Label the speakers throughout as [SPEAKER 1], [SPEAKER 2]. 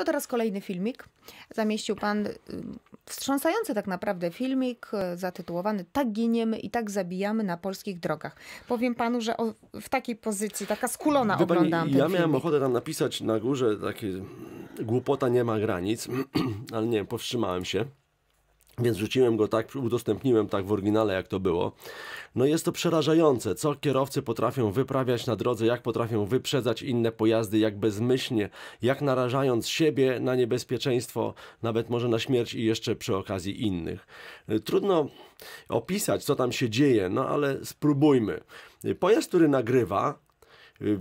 [SPEAKER 1] To teraz kolejny filmik. Zamieścił pan y, wstrząsający tak naprawdę filmik y, zatytułowany Tak giniemy i tak zabijamy na polskich drogach. Powiem panu, że o, w takiej pozycji, taka skulona Gdy oglądałam pani, ten Ja filmik. miałem
[SPEAKER 2] ochotę tam napisać na górze takie głupota nie ma granic, ale nie powstrzymałem się. Więc rzuciłem go tak, udostępniłem tak w oryginale, jak to było. No jest to przerażające, co kierowcy potrafią wyprawiać na drodze, jak potrafią wyprzedzać inne pojazdy, jak bezmyślnie, jak narażając siebie na niebezpieczeństwo, nawet może na śmierć i jeszcze przy okazji innych. Y, trudno opisać, co tam się dzieje, no ale spróbujmy. Y, pojazd, który nagrywa, Y,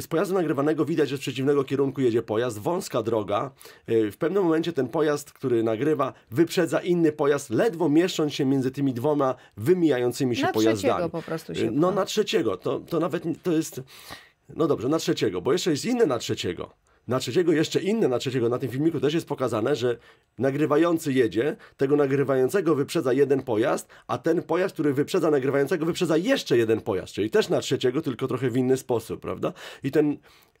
[SPEAKER 2] z pojazdu nagrywanego widać, że z przeciwnego kierunku jedzie pojazd, wąska droga. Y, w pewnym momencie ten pojazd, który nagrywa, wyprzedza inny pojazd, ledwo mieszcząc się między tymi dwoma wymijającymi się na pojazdami. Na trzeciego po prostu y, się No na trzeciego, to, to nawet to jest... No dobrze, na trzeciego, bo jeszcze jest inny na trzeciego na trzeciego jeszcze inne na trzeciego. Na tym filmiku też jest pokazane, że nagrywający jedzie, tego nagrywającego wyprzedza jeden pojazd, a ten pojazd, który wyprzedza nagrywającego, wyprzedza jeszcze jeden pojazd, czyli też na trzeciego, tylko trochę w inny sposób, prawda? I ten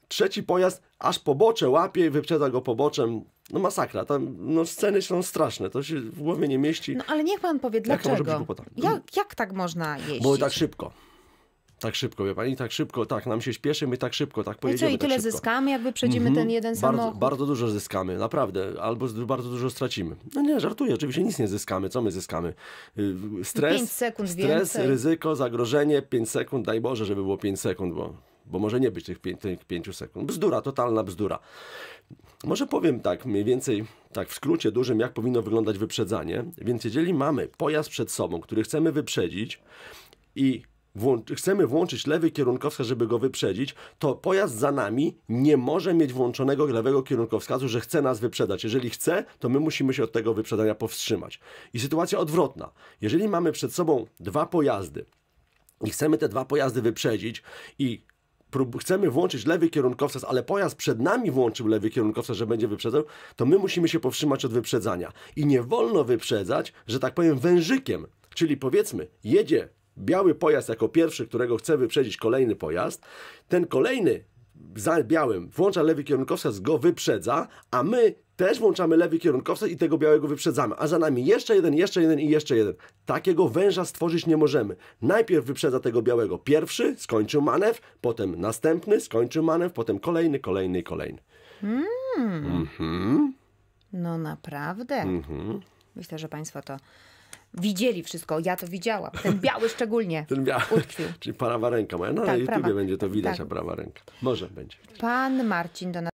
[SPEAKER 2] trzeci pojazd aż pobocze łapie i wyprzedza go poboczem. No masakra, tam no, sceny są straszne, to się w głowie nie mieści. No
[SPEAKER 1] ale niech pan powie, dlaczego? Jak, jak, tak można jeździć? Bo tak
[SPEAKER 2] szybko. Tak szybko, wie pani, tak szybko, tak, nam się śpieszy, my tak szybko, tak pojedziemy. No co, i tyle tak zyskamy,
[SPEAKER 1] jakby przejdziemy mm -hmm. ten mhm. jeden bardzo, samochód?
[SPEAKER 2] Bardzo dużo zyskamy, naprawdę, albo bardzo dużo stracimy. No nie, żartuję, oczywiście nic nie zyskamy, co my zyskamy? Y, stres, 5 sekund stres ryzyko, zagrożenie, 5 sekund, daj Boże, żeby było 5 sekund, bo, bo może nie być tych 5, tych 5 sekund. Bzdura, totalna bzdura. Może powiem tak, mniej więcej, tak w skrócie dużym, jak powinno wyglądać wyprzedzanie. Więc jeżeli mamy pojazd przed sobą, który chcemy wyprzedzić i chcemy włączyć lewy kierunkowskaz, żeby go wyprzedzić, to pojazd za nami nie może mieć włączonego lewego kierunkowskazu, że chce nas wyprzedać. Jeżeli chce, to my musimy się od tego wyprzedania powstrzymać. I sytuacja odwrotna. Jeżeli mamy przed sobą dwa pojazdy i chcemy te dwa pojazdy wyprzedzić i chcemy włączyć lewy kierunkowskaz, ale pojazd przed nami włączył lewy kierunkowskaz, że będzie wyprzedzał, to my musimy się powstrzymać od wyprzedzania. I nie wolno wyprzedzać, że tak powiem, wężykiem. Czyli powiedzmy, jedzie biały pojazd jako pierwszy, którego chce wyprzedzić kolejny pojazd, ten kolejny za białym włącza lewy kierunkowskaz, go wyprzedza, a my też włączamy lewy kierunkowskaz i tego białego wyprzedzamy, a za nami jeszcze jeden, jeszcze jeden i jeszcze jeden. Takiego węża stworzyć nie możemy. Najpierw wyprzedza tego białego pierwszy, skończył manewr, potem następny, skończył manewr, potem kolejny, kolejny i kolejny.
[SPEAKER 1] Hmm.
[SPEAKER 2] Mhm.
[SPEAKER 1] No naprawdę.
[SPEAKER 2] Mhm.
[SPEAKER 1] Myślę, że Państwo to widzieli wszystko. Ja to widziałam. Ten biały szczególnie
[SPEAKER 2] Ten biały, Czyli prawa ręka moja. No, tak, na YouTubie prawa. będzie to widać, tak. a prawa ręka. Może będzie.
[SPEAKER 1] Pan Marcin do nas